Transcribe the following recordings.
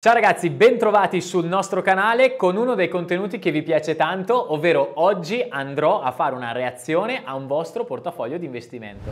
Ciao ragazzi, bentrovati sul nostro canale con uno dei contenuti che vi piace tanto, ovvero oggi andrò a fare una reazione a un vostro portafoglio di investimento.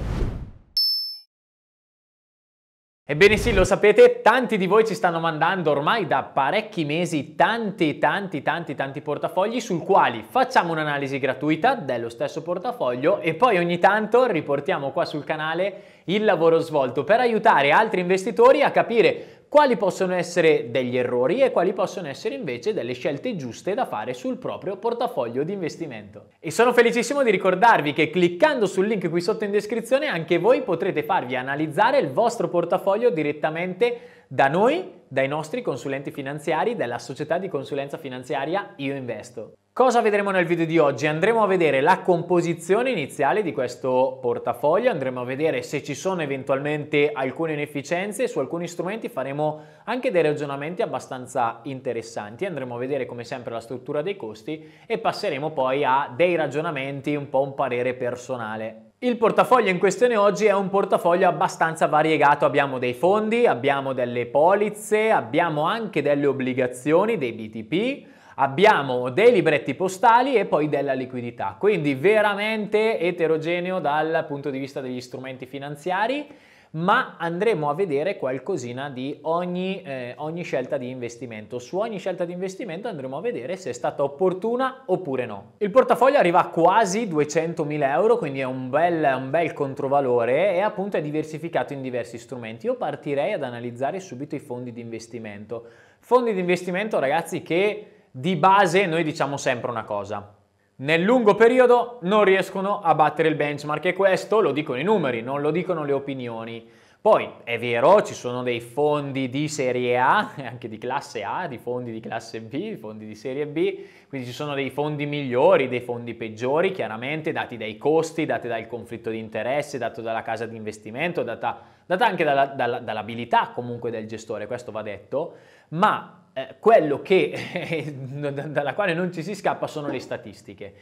Ebbene sì, lo sapete, tanti di voi ci stanno mandando ormai da parecchi mesi tanti, tanti, tanti, tanti portafogli sul quali facciamo un'analisi gratuita dello stesso portafoglio e poi ogni tanto riportiamo qua sul canale il lavoro svolto per aiutare altri investitori a capire quali possono essere degli errori e quali possono essere invece delle scelte giuste da fare sul proprio portafoglio di investimento. E sono felicissimo di ricordarvi che cliccando sul link qui sotto in descrizione anche voi potrete farvi analizzare il vostro portafoglio direttamente da noi, dai nostri consulenti finanziari, dalla società di consulenza finanziaria Io Investo. Cosa vedremo nel video di oggi? Andremo a vedere la composizione iniziale di questo portafoglio, andremo a vedere se ci sono eventualmente alcune inefficienze, su alcuni strumenti faremo anche dei ragionamenti abbastanza interessanti, andremo a vedere come sempre la struttura dei costi e passeremo poi a dei ragionamenti, un po' un parere personale. Il portafoglio in questione oggi è un portafoglio abbastanza variegato, abbiamo dei fondi, abbiamo delle polizze, abbiamo anche delle obbligazioni, dei BTP, Abbiamo dei libretti postali e poi della liquidità, quindi veramente eterogeneo dal punto di vista degli strumenti finanziari ma andremo a vedere qualcosina di ogni, eh, ogni, scelta di investimento. Su ogni scelta di investimento andremo a vedere se è stata opportuna oppure no. Il portafoglio arriva a quasi 200.000 euro, quindi è un bel, un bel controvalore e appunto è diversificato in diversi strumenti. Io partirei ad analizzare subito i fondi di investimento. Fondi di investimento, ragazzi, che di base noi diciamo sempre una cosa, nel lungo periodo non riescono a battere il benchmark e questo lo dicono i numeri, non lo dicono le opinioni. Poi è vero, ci sono dei fondi di serie A, anche di classe A, di fondi di classe B, di fondi di serie B, quindi ci sono dei fondi migliori, dei fondi peggiori, chiaramente dati dai costi, dati dal conflitto di interesse, dato dalla casa di investimento, data, data anche dalla, dalla, dall'abilità comunque del gestore, questo va detto, ma eh, quello che, dalla quale non ci si scappa sono le statistiche.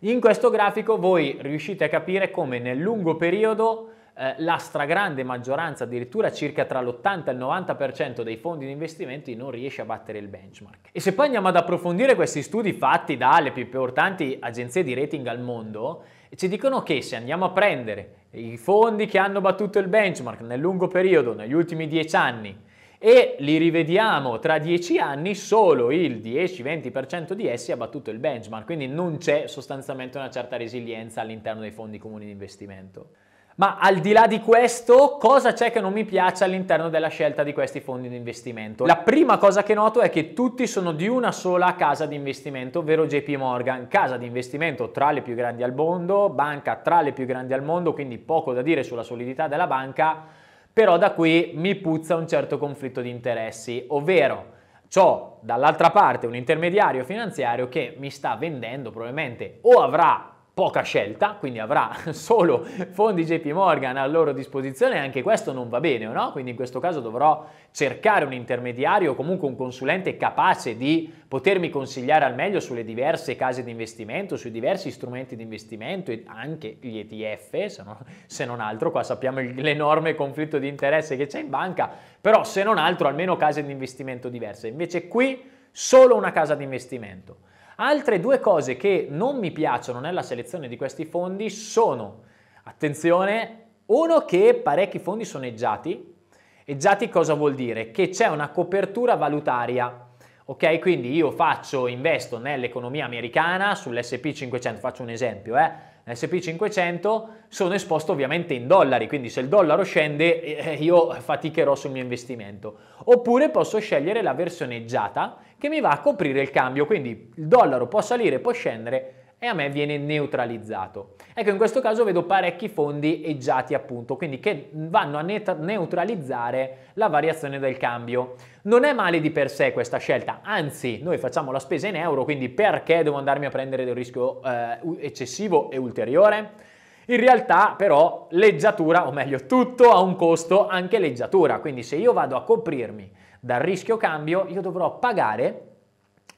In questo grafico voi riuscite a capire come nel lungo periodo eh, la stragrande maggioranza, addirittura circa tra l'80 e il 90% dei fondi di investimenti non riesce a battere il benchmark. E se poi andiamo ad approfondire questi studi fatti dalle più importanti agenzie di rating al mondo, ci dicono che se andiamo a prendere i fondi che hanno battuto il benchmark nel lungo periodo, negli ultimi 10 anni, e li rivediamo tra 10 anni, solo il 10-20% di essi ha battuto il benchmark, quindi non c'è sostanzialmente una certa resilienza all'interno dei fondi comuni di investimento. Ma al di là di questo, cosa c'è che non mi piace all'interno della scelta di questi fondi di investimento? La prima cosa che noto è che tutti sono di una sola casa di investimento, ovvero JP Morgan, casa di investimento tra le più grandi al mondo, banca tra le più grandi al mondo, quindi poco da dire sulla solidità della banca però da qui mi puzza un certo conflitto di interessi, ovvero ho dall'altra parte un intermediario finanziario che mi sta vendendo probabilmente o avrà poca scelta, quindi avrà solo fondi JP Morgan a loro disposizione e anche questo non va bene, no? Quindi in questo caso dovrò cercare un intermediario o comunque un consulente capace di potermi consigliare al meglio sulle diverse case di investimento, sui diversi strumenti di investimento e anche gli ETF, se non, se non altro, qua sappiamo l'enorme conflitto di interesse che c'è in banca, però se non altro almeno case di investimento diverse. Invece qui solo una casa di investimento Altre due cose che non mi piacciono nella selezione di questi fondi sono, attenzione, uno che parecchi fondi sono eggiati. Eggiati cosa vuol dire? Che c'è una copertura valutaria. Ok, quindi io faccio, investo nell'economia americana sull'SP 500, faccio un esempio, eh SP500 sono esposto ovviamente in dollari, quindi se il dollaro scende eh, io faticherò sul mio investimento. Oppure posso scegliere la versione giata che mi va a coprire il cambio, quindi il dollaro può salire, può scendere, e a me viene neutralizzato. Ecco, in questo caso vedo parecchi fondi eggiati appunto, quindi che vanno a neutralizzare la variazione del cambio. Non è male di per sé questa scelta, anzi noi facciamo la spesa in euro, quindi perché devo andarmi a prendere del rischio eh, eccessivo e ulteriore? In realtà però leggiatura, o meglio tutto ha un costo anche leggiatura, quindi se io vado a coprirmi dal rischio cambio io dovrò pagare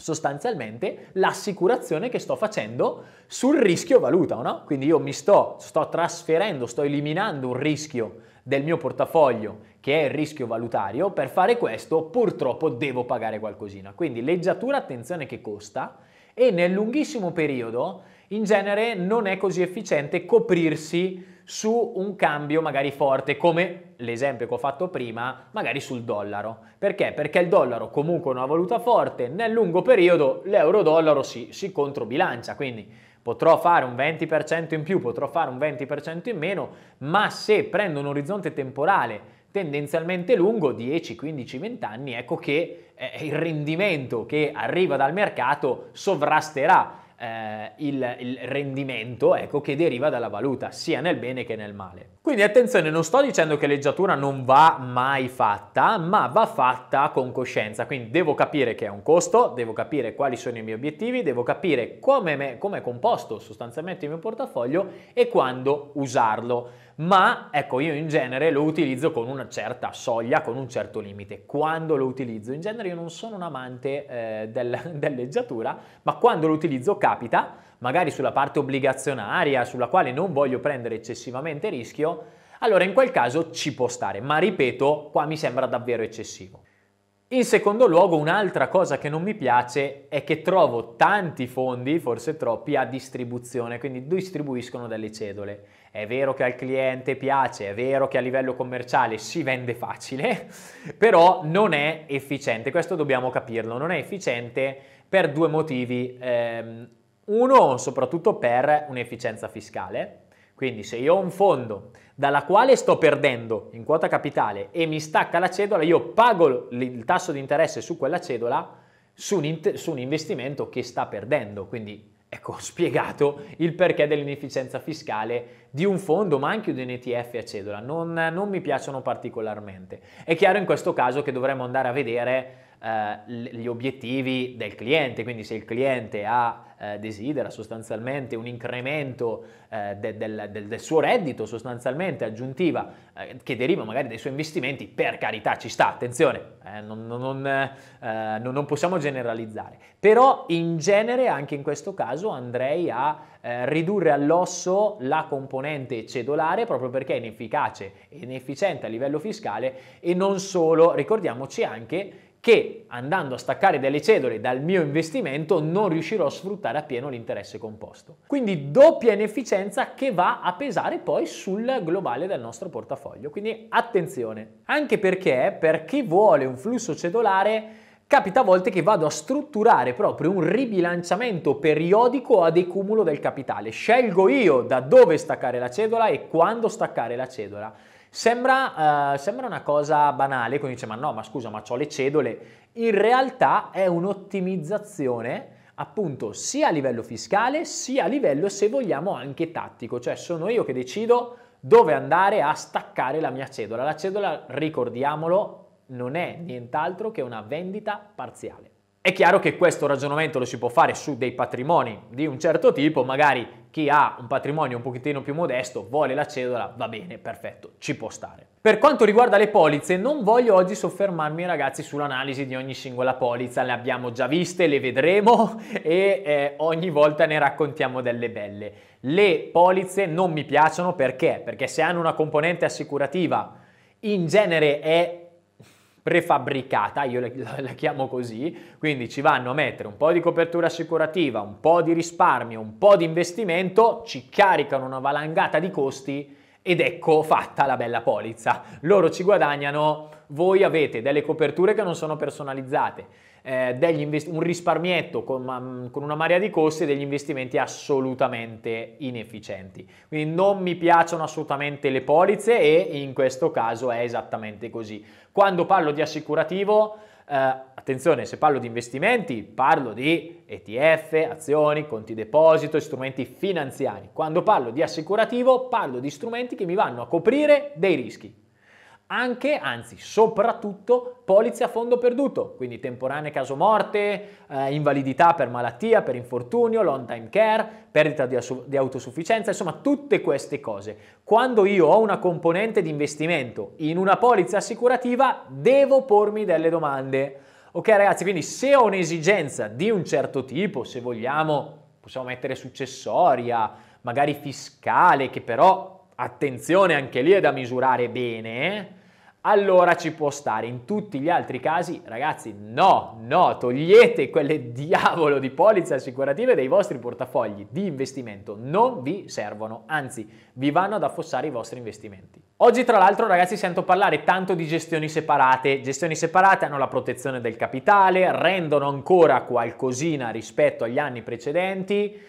sostanzialmente l'assicurazione che sto facendo sul rischio valuta, no? Quindi io mi sto, sto trasferendo, sto eliminando un rischio del mio portafoglio che è il rischio valutario, per fare questo purtroppo devo pagare qualcosina. Quindi leggiatura, attenzione che costa e nel lunghissimo periodo in genere non è così efficiente coprirsi su un cambio magari forte come l'esempio che ho fatto prima, magari sul dollaro. Perché? Perché il dollaro comunque è una valuta forte, nel lungo periodo l'euro-dollaro si, si controbilancia, quindi potrò fare un 20% in più, potrò fare un 20% in meno, ma se prendo un orizzonte temporale tendenzialmente lungo, 10, 15, 20 anni, ecco che eh, il rendimento che arriva dal mercato sovrasterà eh, il, il, rendimento ecco, che deriva dalla valuta, sia nel bene che nel male. Quindi attenzione, non sto dicendo che leggiatura non va mai fatta, ma va fatta con coscienza, quindi devo capire che è un costo, devo capire quali sono i miei obiettivi, devo capire come è composto sostanzialmente il mio portafoglio e quando usarlo ma ecco io in genere lo utilizzo con una certa soglia, con un certo limite. Quando lo utilizzo? In genere io non sono un amante eh, del, dell'eggiatura, ma quando lo utilizzo capita, magari sulla parte obbligazionaria, sulla quale non voglio prendere eccessivamente rischio, allora in quel caso ci può stare, ma ripeto, qua mi sembra davvero eccessivo. In secondo luogo, un'altra cosa che non mi piace è che trovo tanti fondi, forse troppi, a distribuzione, quindi distribuiscono delle cedole. È vero che al cliente piace, è vero che a livello commerciale si vende facile, però non è efficiente, questo dobbiamo capirlo, non è efficiente per due motivi. Ehm, uno, soprattutto per un'efficienza fiscale, quindi se io ho un fondo dalla quale sto perdendo in quota capitale e mi stacca la cedola, io pago il tasso di interesse su quella cedola su un, in- su un investimento che sta perdendo. Quindi ecco, ho spiegato il perché dell'inefficienza fiscale di un fondo, ma anche di un ETF a cedola. Non, non mi piacciono particolarmente. È chiaro in questo caso che dovremmo andare a vedere eh, gli obiettivi del cliente, quindi se il cliente ha, eh, desidera sostanzialmente un incremento eh, de, del, del, del, suo reddito sostanzialmente aggiuntiva eh, che deriva magari dai suoi investimenti, per carità ci sta, attenzione, eh, non, non, non, possiamo generalizzare, però in genere anche in questo caso andrei a ridurre all'osso la componente cedolare proprio perché è inefficace e inefficiente a livello fiscale e non solo, ricordiamoci anche che andando a staccare delle cedole dal mio investimento non riuscirò a sfruttare appieno l'interesse composto. Quindi doppia inefficienza che va a pesare poi sul globale del nostro portafoglio. Quindi attenzione, anche perché per chi vuole un flusso cedolare capita a volte che vado a strutturare proprio un ribilanciamento periodico ad accumulo del capitale. Scelgo io da dove staccare la cedola e quando staccare la cedola. Sembra, eh, sembra una cosa banale, quindi dice ma no, ma scusa, ma ho le cedole. In realtà è un'ottimizzazione appunto sia a livello fiscale sia a livello se vogliamo anche tattico, cioè sono io che decido dove andare a staccare la mia cedola. La cedola, ricordiamolo, non è nient'altro che una vendita parziale. È chiaro che questo ragionamento lo si può fare su dei patrimoni di un certo tipo, magari chi ha un patrimonio un pochettino più modesto vuole la cedola, va bene, perfetto, ci può stare. Per quanto riguarda le polizze, non voglio oggi soffermarmi ragazzi sull'analisi di ogni singola polizza, le abbiamo già viste, le vedremo e eh, ogni volta ne raccontiamo delle belle. Le polizze non mi piacciono perché? Perché se hanno una componente assicurativa in genere è prefabbricata, io la, chiamo così, quindi ci vanno a mettere un po' di copertura assicurativa, un po' di risparmio, un po' di investimento, ci caricano una valangata di costi ed ecco fatta la bella polizza. Loro ci guadagnano voi avete delle coperture che non sono personalizzate, eh, invest- un risparmietto con, ma- mm, con una marea di costi e degli investimenti assolutamente inefficienti. Quindi non mi piacciono assolutamente le polizze e in questo caso è esattamente così. Quando parlo di assicurativo... Uh, attenzione, se parlo di investimenti, parlo di ETF, azioni, conti deposito, strumenti finanziari. Quando parlo di assicurativo, parlo di strumenti che mi vanno a coprire dei rischi anche, anzi soprattutto, polizze a fondo perduto, quindi temporanee caso morte, eh, invalidità per malattia, per infortunio, long time care, perdita di, asu- di autosufficienza, insomma tutte queste cose. Quando io ho una componente di investimento in una polizza assicurativa, devo pormi delle domande. Ok ragazzi, quindi se ho un'esigenza di un certo tipo, se vogliamo, possiamo mettere successoria, magari fiscale, che però attenzione anche lì è da misurare bene, allora ci può stare. In tutti gli altri casi, ragazzi, no, no, togliete quelle diavolo di polizze assicurative dai vostri portafogli di investimento, non vi servono, anzi, vi vanno ad affossare i vostri investimenti. Oggi, tra l'altro, ragazzi, sento parlare tanto di gestioni separate. Gestioni separate hanno la protezione del capitale, rendono ancora qualcosina rispetto agli anni precedenti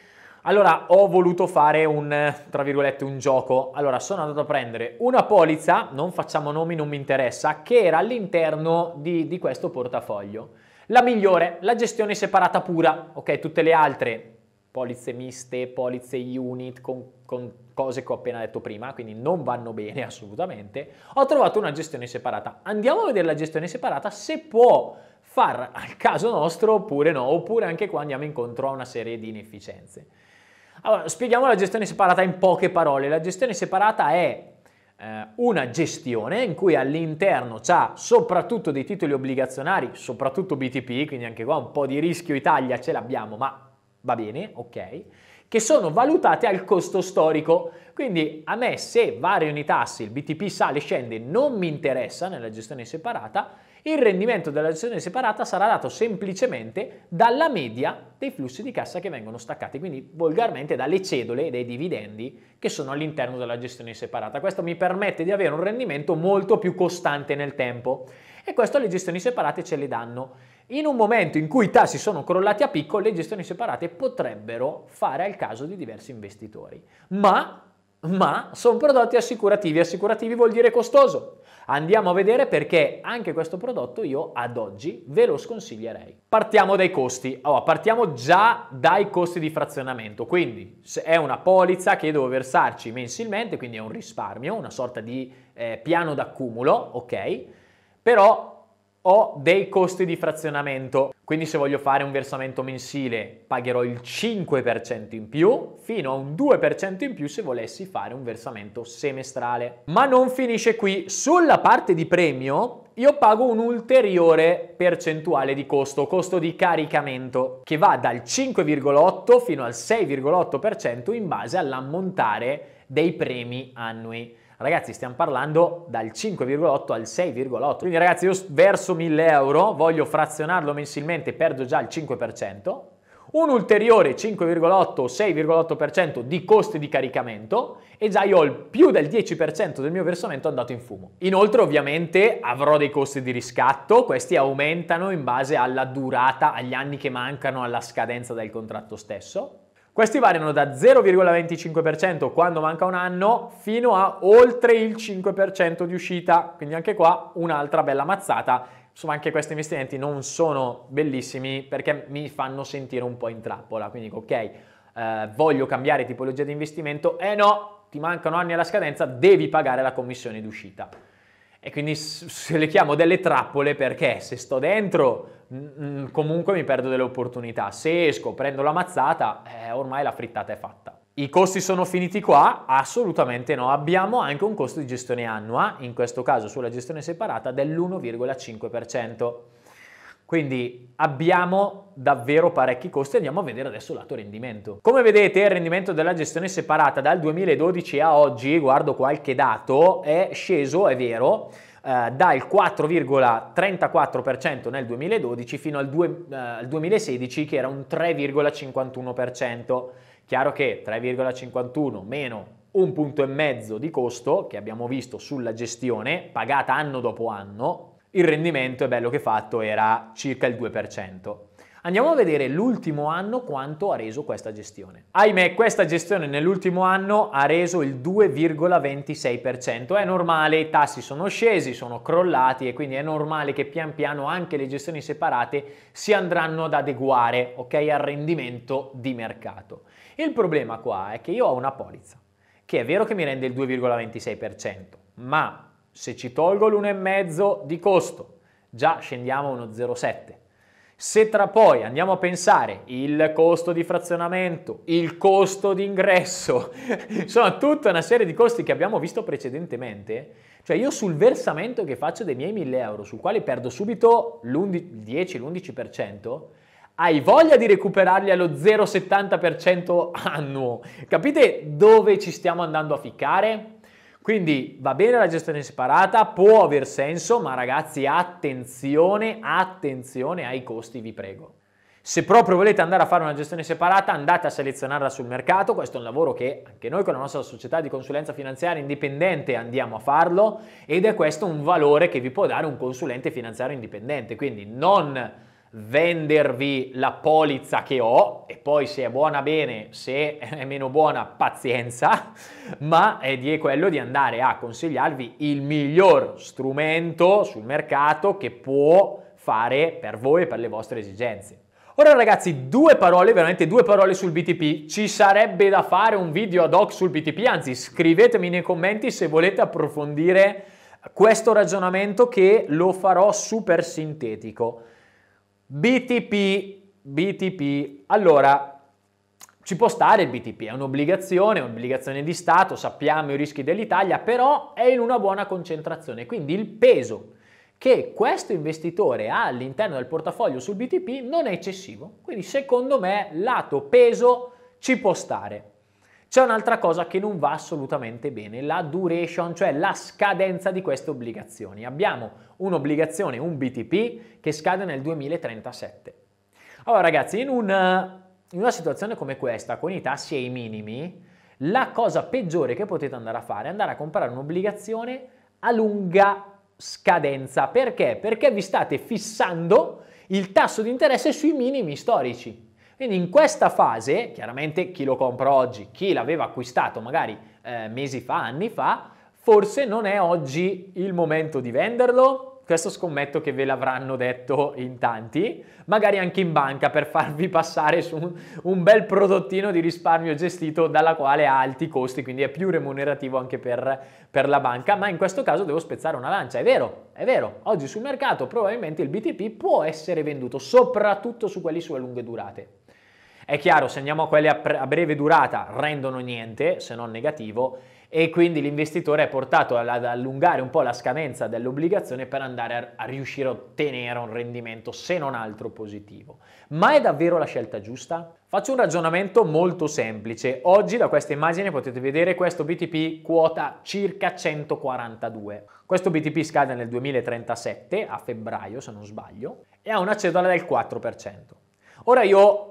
allora ho voluto fare un, tra virgolette, un gioco. Allora sono andato a prendere una polizza, non facciamo nomi, non mi interessa, che era all'interno di, di questo portafoglio. La migliore, la gestione separata pura, ok? Tutte le altre, polizze miste, polizze unit, con, con cose che ho appena detto prima, quindi non vanno bene assolutamente. Ho trovato una gestione separata. Andiamo a vedere la gestione separata se può far al caso nostro oppure no, oppure anche qua andiamo incontro a una serie di inefficienze. Allora, spieghiamo la gestione separata in poche parole. La gestione separata è eh, una gestione in cui all'interno c'ha soprattutto dei titoli obbligazionari, soprattutto BTP, quindi anche qua un po' di rischio Italia ce l'abbiamo, ma va bene, ok, che sono valutate al costo storico. Quindi a me se variano i tassi, il BTP sale e scende, non mi interessa nella gestione separata, il rendimento della gestione separata sarà dato semplicemente dalla media dei flussi di cassa che vengono staccati, quindi volgarmente dalle cedole dei dividendi che sono all'interno della gestione separata. Questo mi permette di avere un rendimento molto più costante nel tempo e questo le gestioni separate ce le danno. In un momento in cui i tassi sono crollati a picco, le gestioni separate potrebbero fare al caso di diversi investitori, ma ma sono prodotti assicurativi. Assicurativi vuol dire costoso. Andiamo a vedere perché anche questo prodotto io ad oggi ve lo sconsiglierei. Partiamo dai costi. Allora, oh, partiamo già dai costi di frazionamento. Quindi se è una polizza che devo versarci mensilmente, quindi è un risparmio, una sorta di eh, piano d'accumulo, ok? Però ho dei costi di frazionamento, quindi se voglio fare un versamento mensile pagherò il 5% in più, fino a un 2% in più se volessi fare un versamento semestrale. Ma non finisce qui, sulla parte di premio io pago un'ulteriore percentuale di costo, costo di caricamento, che va dal 5,8 fino al 6,8% in base all'ammontare dei premi annui. Ragazzi, stiamo parlando dal 5,8 al 6,8. Quindi ragazzi, io verso 1000 euro, voglio frazionarlo mensilmente, perdo già il 5%, un ulteriore 5,8 o 6,8% di costi di caricamento e già io ho il più del 10% del mio versamento andato in fumo. Inoltre ovviamente avrò dei costi di riscatto, questi aumentano in base alla durata, agli anni che mancano alla scadenza del contratto stesso questi variano da 0,25% quando manca un anno fino a oltre il 5% di uscita, quindi anche qua un'altra bella mazzata. Insomma, anche questi investimenti non sono bellissimi perché mi fanno sentire un po' in trappola, quindi dico ok, eh, voglio cambiare tipologia di investimento, eh no, ti mancano anni alla scadenza, devi pagare la commissione d'uscita. E quindi se le chiamo delle trappole perché se sto dentro comunque mi perdo delle opportunità. Se esco, prendo la mazzata, eh, ormai la frittata è fatta. I costi sono finiti qua? Assolutamente no, abbiamo anche un costo di gestione annua, in questo caso sulla gestione separata, dell'1,5%. Quindi abbiamo davvero parecchi costi. Andiamo a vedere adesso lato rendimento. Come vedete il rendimento della gestione separata dal 2012 a oggi, guardo qualche dato, è sceso, è vero, eh, dal 4,34% nel 2012 fino al, due, eh, al 2016 che era un 3,51%. Chiaro che 3,51 meno un punto e mezzo di costo che abbiamo visto sulla gestione pagata anno dopo anno, il rendimento, è bello che fatto, era circa il 2%. Andiamo a vedere l'ultimo anno quanto ha reso questa gestione. Ahimè, questa gestione nell'ultimo anno ha reso il 2,26%. È normale, i tassi sono scesi, sono crollati e quindi è normale che pian piano anche le gestioni separate si andranno ad adeguare okay, al rendimento di mercato. Il problema qua è che io ho una polizza, che è vero che mi rende il 2,26%, ma se ci tolgo l'1,5 di costo, già scendiamo a 1,07. Se tra poi andiamo a pensare il costo di frazionamento, il costo di ingresso, insomma tutta una serie di costi che abbiamo visto precedentemente, cioè io sul versamento che faccio dei miei 1000 euro, sul quale perdo subito l'10-11%, hai voglia di recuperarli allo 0,70% annuo. Capite dove ci stiamo andando a ficcare? Quindi va bene la gestione separata, può aver senso, ma ragazzi attenzione, attenzione ai costi, vi prego. Se proprio volete andare a fare una gestione separata, andate a selezionarla sul mercato, questo è un lavoro che anche noi con la nostra società di consulenza finanziaria indipendente andiamo a farlo ed è questo un valore che vi può dare un consulente finanziario indipendente, quindi non vendervi la polizza che ho e poi se è buona bene, se è meno buona pazienza, ma è di quello di andare a consigliarvi il miglior strumento sul mercato che può fare per voi e per le vostre esigenze. Ora ragazzi, due parole, veramente due parole sul BTP. Ci sarebbe da fare un video ad hoc sul BTP, anzi scrivetemi nei commenti se volete approfondire questo ragionamento che lo farò super sintetico. BTP, BTP, allora ci può stare il BTP, è un'obbligazione, è un'obbligazione di Stato, sappiamo i rischi dell'Italia, però è in una buona concentrazione, quindi il peso che questo investitore ha all'interno del portafoglio sul BTP non è eccessivo, quindi secondo me lato peso ci può stare. C'è un'altra cosa che non va assolutamente bene, la duration, cioè la scadenza di queste obbligazioni. Abbiamo un'obbligazione, un BTP, che scade nel 2037. Allora ragazzi, in una, eh, in una situazione come questa, con i tassi ai minimi, la cosa peggiore che potete andare a fare è andare a comprare un'obbligazione a lunga scadenza. Perché? Perché vi state fissando il tasso di interesse sui minimi storici. Quindi in questa fase, chiaramente chi lo compra oggi, chi l'aveva acquistato magari eh, mesi fa, anni fa, forse non è oggi il momento di venderlo, questo scommetto che ve l'avranno detto in tanti, magari anche in banca per farvi passare su un, bel prodottino di risparmio gestito dalla quale ha alti costi, quindi è più remunerativo anche per, per la banca, ma in questo caso devo spezzare una lancia, è vero, è vero, oggi sul mercato probabilmente il BTP può essere venduto, soprattutto su quelli sulle lunghe durate. È chiaro, se andiamo a quelle a, pre- a breve durata rendono niente, se non negativo, e quindi l'investitore è portato ad allungare un po' la scadenza dell'obbligazione per andare a, a riuscire a ottenere un rendimento, se non altro positivo. Ma è davvero la scelta giusta? Faccio un ragionamento molto semplice. Oggi da questa immagine potete vedere questo BTP quota circa 142. Questo BTP scade nel 2037, a febbraio se non sbaglio, e ha una cedola del 4%. Ora io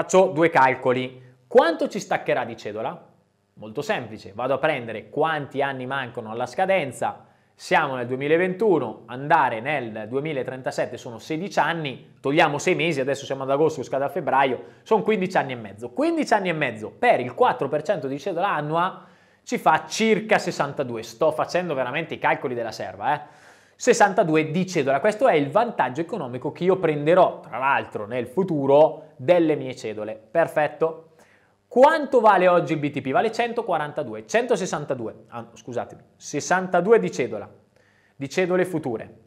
Faccio due calcoli. Quanto ci staccherà di cedola? Molto semplice, vado a prendere quanti anni mancano alla scadenza, siamo nel 2021, andare nel 2037 sono 16 anni, togliamo 6 mesi, adesso siamo ad agosto, scade a febbraio, sono 15 anni e mezzo. 15 anni e mezzo per il 4% di cedola annua ci fa circa 62. Sto facendo veramente i calcoli della serva, eh? 62 di cedola. Questo è il vantaggio economico che io prenderò, tra l'altro, nel futuro delle mie cedole. Perfetto. Quanto vale oggi il BTP? Vale 142, 162, ah, scusatemi, 62 di cedola, di cedole future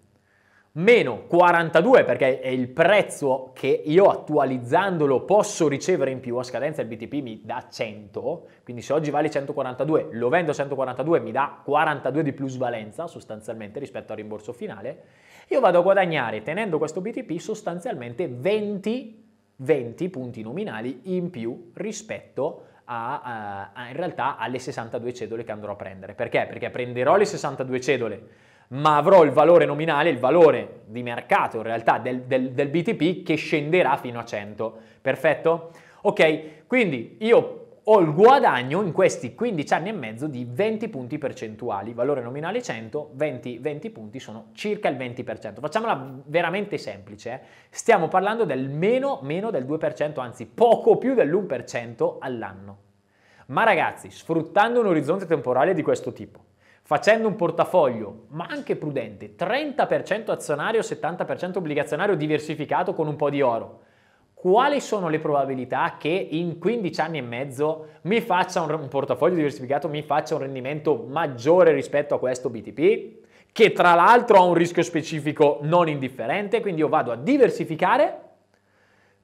meno 42 perché è il prezzo che io attualizzandolo posso ricevere in più a scadenza il BTP mi dà 100 quindi se oggi vale 142 lo vendo 142 mi dà 42 di plusvalenza sostanzialmente rispetto al rimborso finale io vado a guadagnare tenendo questo BTP sostanzialmente 20, 20 punti nominali in più rispetto a, a, eh, a in realtà alle 62 cedole che andrò a prendere perché? perché prenderò le 62 cedole ma avrò il valore nominale, il valore di mercato in realtà del, del, del BTP che scenderà fino a 100. Perfetto? Ok, quindi io ho il guadagno in questi 15 anni e mezzo di 20 punti percentuali, valore nominale 100, 20, 20 punti sono circa il 20%. Facciamola veramente semplice, eh? stiamo parlando del meno, meno del 2%, anzi poco più dell'1% all'anno. Ma ragazzi, sfruttando un orizzonte temporale di questo tipo, facendo un portafoglio, ma anche prudente, 30% azionario, 70% obbligazionario diversificato con un po' di oro, quali sono le probabilità che in 15 anni e mezzo mi faccia un, un portafoglio diversificato, mi faccia un rendimento maggiore rispetto a questo BTP? che tra l'altro ha un rischio specifico non indifferente, quindi io vado a diversificare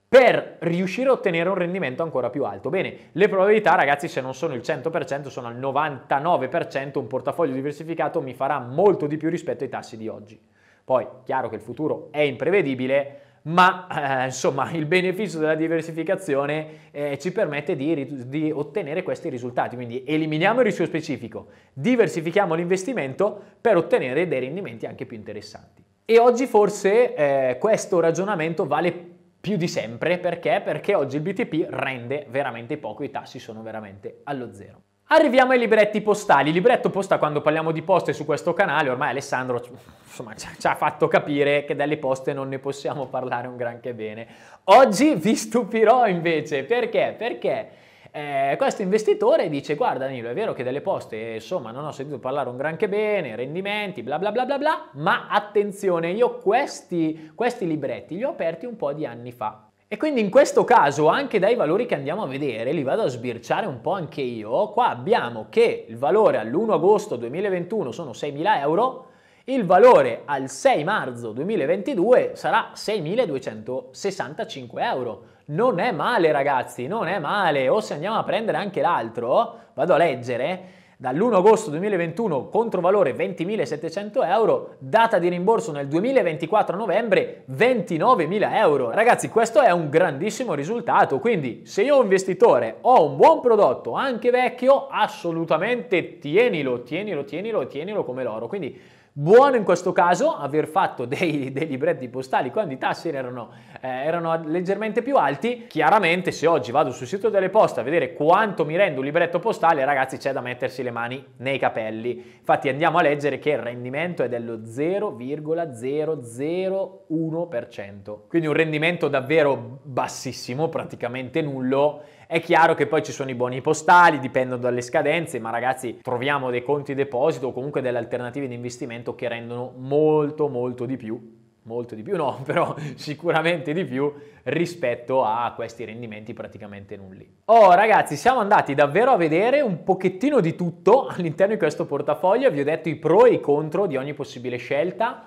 per riuscire a ottenere un rendimento ancora più alto. Bene, le probabilità ragazzi se non sono il 100% sono al 99%, un portafoglio diversificato mi farà molto di più rispetto ai tassi di oggi. Poi, chiaro che il futuro è imprevedibile, ma eh, insomma il beneficio della diversificazione eh, ci permette di, di, ottenere questi risultati, quindi eliminiamo il rischio specifico, diversifichiamo l'investimento per ottenere dei rendimenti anche più interessanti. E oggi forse eh, questo ragionamento vale più di sempre perché? Perché oggi il BTP rende veramente poco, i tassi sono veramente allo zero. Arriviamo ai libretti postali. Il libretto posta, quando parliamo di poste su questo canale, ormai Alessandro insomma, ci ha fatto capire che delle poste non ne possiamo parlare un granché bene. Oggi vi stupirò invece. Perché? Perché? Eh, questo investitore dice guarda Nilo è vero che delle poste insomma non ho sentito parlare un granché bene, rendimenti bla bla bla bla bla, ma attenzione io questi, questi libretti li ho aperti un po' di anni fa. E quindi in questo caso anche dai valori che andiamo a vedere, li vado a sbirciare un po' anche io, qua abbiamo che il valore all'1 agosto 2021 sono 6.000 euro, il valore al 6 marzo 2022 sarà 6.265 euro. Non è male ragazzi, non è male. O se andiamo a prendere anche l'altro, vado a leggere, dall'1 agosto 2021 contro valore 20.700 euro, data di rimborso nel 2024 novembre 29.000 euro. Ragazzi questo è un grandissimo risultato, quindi se io investitore ho un buon prodotto anche vecchio assolutamente tienilo, tienilo, tienilo, tienilo come l'oro. Quindi Buono in questo caso aver fatto dei, dei libretti postali quando i tassi erano, eh, erano, leggermente più alti. Chiaramente se oggi vado sul sito delle poste a vedere quanto mi rende un libretto postale, ragazzi c'è da mettersi le mani nei capelli. Infatti andiamo a leggere che il rendimento è dello 0,001%. Quindi un rendimento davvero bassissimo, praticamente nullo è chiaro che poi ci sono i buoni postali, dipendono dalle scadenze, ma ragazzi troviamo dei conti deposito o comunque delle alternative di investimento che rendono molto molto di più molto di più no, però sicuramente di più rispetto a questi rendimenti praticamente nulli. Oh ragazzi, siamo andati davvero a vedere un pochettino di tutto all'interno di questo portafoglio, vi ho detto i pro e i contro di ogni possibile scelta.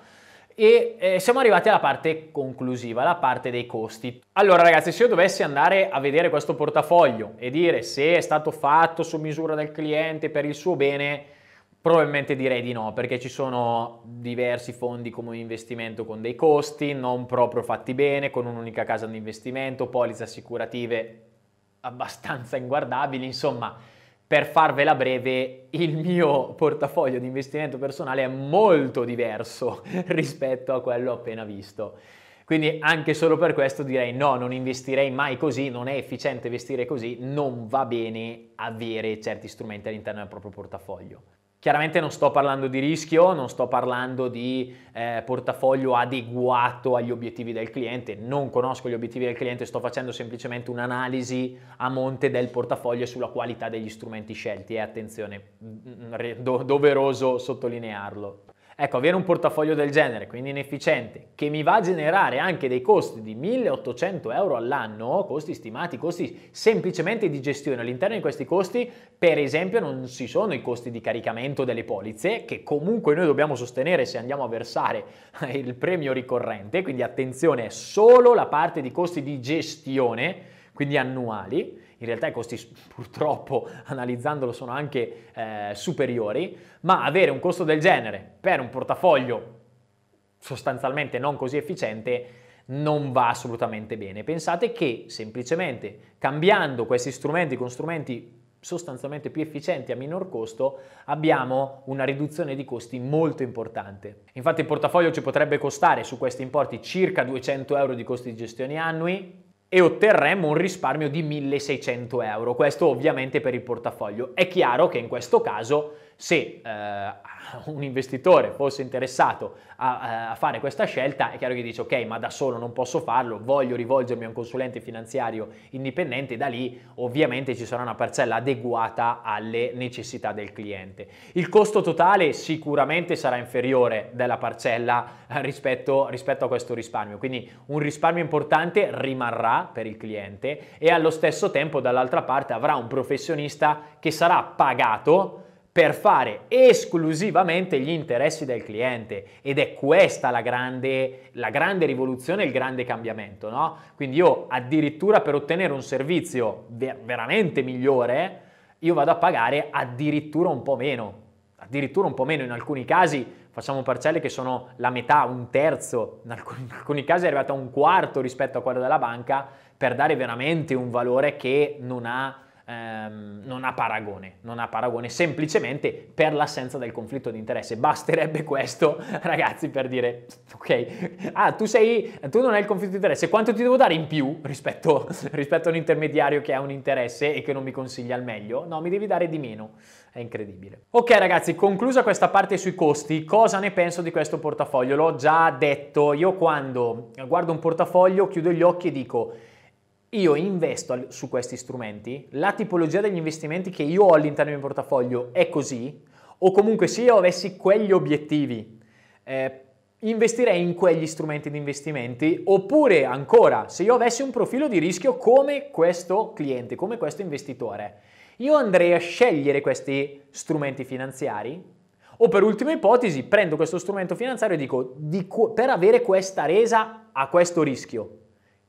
E eh, siamo arrivati alla parte conclusiva, la parte dei costi. Allora ragazzi, se io dovessi andare a vedere questo portafoglio e dire se è stato fatto su misura del cliente per il suo bene, probabilmente direi di no, perché ci sono diversi fondi come investimento con dei costi, non proprio fatti bene, con un'unica casa di investimento, polizze assicurative abbastanza inguardabili, insomma per farvela breve, il mio portafoglio di investimento personale è molto diverso rispetto a quello appena visto. Quindi anche solo per questo direi no, non investirei mai così, non è efficiente investire così, non va bene avere certi strumenti all'interno del proprio portafoglio. Chiaramente non sto parlando di rischio, non sto parlando di eh, portafoglio adeguato agli obiettivi del cliente, non conosco gli obiettivi del cliente, sto facendo semplicemente un'analisi a monte del portafoglio e sulla qualità degli strumenti scelti e attenzione, attenzione, mm, mm, mm, doveroso sottolinearlo. Ecco, avere un portafoglio del genere, quindi inefficiente, che mi va a generare anche dei costi di 1800 euro all'anno, costi stimati, costi semplicemente di gestione. All'interno di questi costi, per esempio, non ci sono i costi di caricamento delle polizze, che comunque noi dobbiamo sostenere se andiamo a versare il premio ricorrente, quindi attenzione, è solo la parte di costi di gestione, quindi annuali in realtà i costi purtroppo analizzandolo sono anche eh, superiori, ma avere un costo del genere per un portafoglio sostanzialmente non così efficiente non va assolutamente bene. Pensate che semplicemente cambiando questi strumenti con strumenti sostanzialmente più efficienti a minor costo, abbiamo una riduzione di costi molto importante. Infatti il portafoglio ci potrebbe costare su questi importi circa 200 euro di costi di gestione annui, e otterremo un risparmio di 1600 euro. Questo ovviamente per il portafoglio. È chiaro che in questo caso se eh, un investitore fosse interessato a, eh, a, fare questa scelta, è chiaro che dice ok, ma da solo non posso farlo, voglio rivolgermi a un consulente finanziario indipendente, da lì ovviamente ci sarà una parcella adeguata alle necessità del cliente. Il costo totale sicuramente sarà inferiore della parcella eh, rispetto, rispetto a questo risparmio, quindi un risparmio importante rimarrà per il cliente e allo stesso tempo dall'altra parte avrà un professionista che sarà pagato per fare esclusivamente gli interessi del cliente ed è questa la grande, la grande rivoluzione, il grande cambiamento, no? Quindi io addirittura per ottenere un servizio ver- veramente migliore, io vado a pagare addirittura un po' meno, addirittura un po' meno in alcuni casi facciamo parcelle che sono la metà, un terzo, in alcuni, in alcuni casi è arrivata un quarto rispetto a quello della banca per dare veramente un valore che non ha ehm, non ha paragone, non ha paragone semplicemente per l'assenza del conflitto di interesse. Basterebbe questo, ragazzi, per dire, ok, ah, tu, sei, tu non hai il conflitto di interesse, quanto ti devo dare in più rispetto, rispetto a un intermediario che ha un interesse e che non mi consiglia il meglio? No, mi devi dare di meno. È incredibile. Ok ragazzi, conclusa questa parte sui costi, cosa ne penso di questo portafoglio? L'ho già detto, io quando guardo un portafoglio chiudo gli occhi e dico io investo su questi strumenti, la tipologia degli investimenti che io ho all'interno del mio portafoglio è così, o comunque se io avessi quegli obiettivi, eh, investirei in quegli strumenti di investimenti, oppure ancora, se io avessi un profilo di rischio come questo cliente, come questo investitore, io andrei a scegliere questi strumenti finanziari o per ultima ipotesi, prendo questo strumento finanziario e dico, di, per avere questa resa a questo rischio,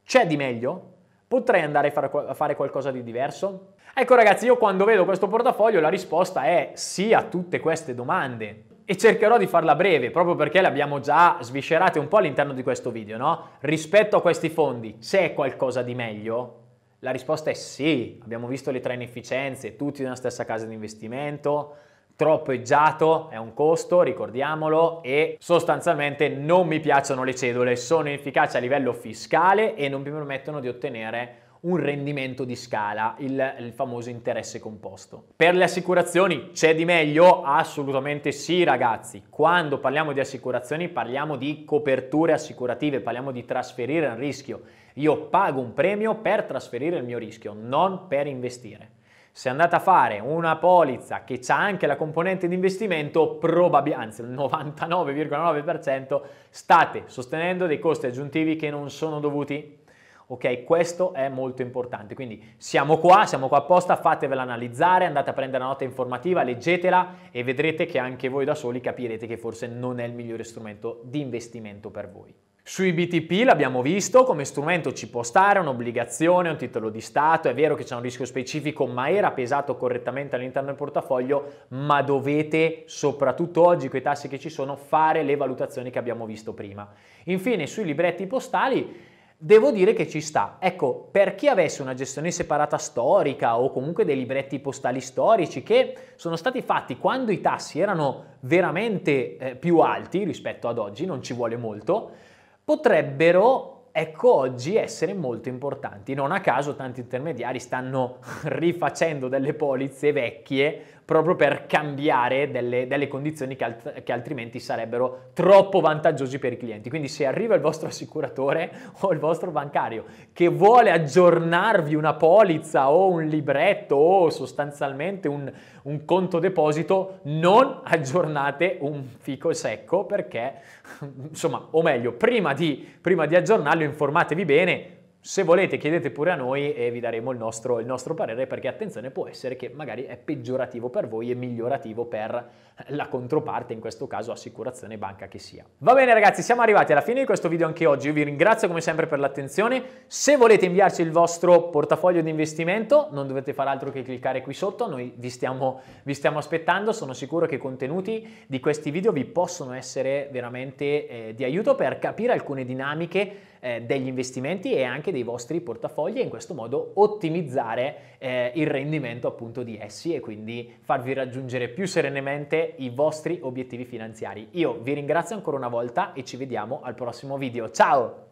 c'è di meglio? Potrei andare a, far, a fare qualcosa di diverso? Ecco ragazzi, io quando vedo questo portafoglio la risposta è sì a tutte queste domande e cercherò di farla breve, proprio perché le abbiamo già sviscerate un po' all'interno di questo video, no? Rispetto a questi fondi, c'è qualcosa di meglio? La risposta è sì, abbiamo visto le tre inefficienze, tutti nella stessa casa di investimento, troppeggiato è un costo, ricordiamolo, e sostanzialmente non mi piacciono le cedole, sono inefficaci a livello fiscale e non mi permettono di ottenere un rendimento di scala, il, il, famoso interesse composto. Per le assicurazioni c'è di meglio? Assolutamente sì ragazzi, quando parliamo di assicurazioni parliamo di coperture assicurative, parliamo di trasferire il rischio. Io pago un premio per trasferire il mio rischio, non per investire. Se andate a fare una polizza che ha anche la componente di investimento, probabilmente, anzi il 99,9% state sostenendo dei costi aggiuntivi che non sono dovuti. Ok, questo è molto importante, quindi siamo qua, siamo qua apposta, fatevela analizzare, andate a prendere la nota informativa, leggetela e vedrete che anche voi da soli capirete che forse non è il migliore strumento di investimento per voi. Sui BTP l'abbiamo visto, come strumento ci può stare un'obbligazione, un titolo di Stato, è vero che c'è un rischio specifico, ma era pesato correttamente all'interno del portafoglio, ma dovete, soprattutto oggi con i tassi che ci sono, fare le valutazioni che abbiamo visto prima. Infine, sui libretti postali, devo dire che ci sta. Ecco, per chi avesse una gestione separata storica o comunque dei libretti postali storici che sono stati fatti quando i tassi erano veramente eh, più alti rispetto ad oggi, non ci vuole molto, potrebbero, ecco oggi, essere molto importanti. Non a caso tanti intermediari stanno rifacendo delle polizze vecchie proprio per cambiare delle, delle condizioni che, alt- che, altrimenti sarebbero troppo vantaggiosi per i clienti. Quindi se arriva il vostro assicuratore o il vostro bancario che vuole aggiornarvi una polizza o un libretto o sostanzialmente un, un conto deposito, non aggiornate un fico secco perché, insomma, o meglio, prima di, prima di aggiornarlo informatevi bene se volete chiedete pure a noi e vi daremo il nostro, il nostro, parere perché attenzione può essere che magari è peggiorativo per voi e migliorativo per la controparte, in questo caso assicurazione banca che sia. Va bene ragazzi, siamo arrivati alla fine di questo video anche oggi, io vi ringrazio come sempre per l'attenzione, se volete inviarci il vostro portafoglio di investimento non dovete fare altro che cliccare qui sotto, noi vi stiamo, vi stiamo aspettando, sono sicuro che i contenuti di questi video vi possono essere veramente eh, di aiuto per capire alcune dinamiche eh, degli investimenti e anche dei vostri portafogli e in questo modo ottimizzare eh, il rendimento appunto di essi e quindi farvi raggiungere più serenamente i vostri obiettivi finanziari. Io vi ringrazio ancora una volta e ci vediamo al prossimo video. Ciao!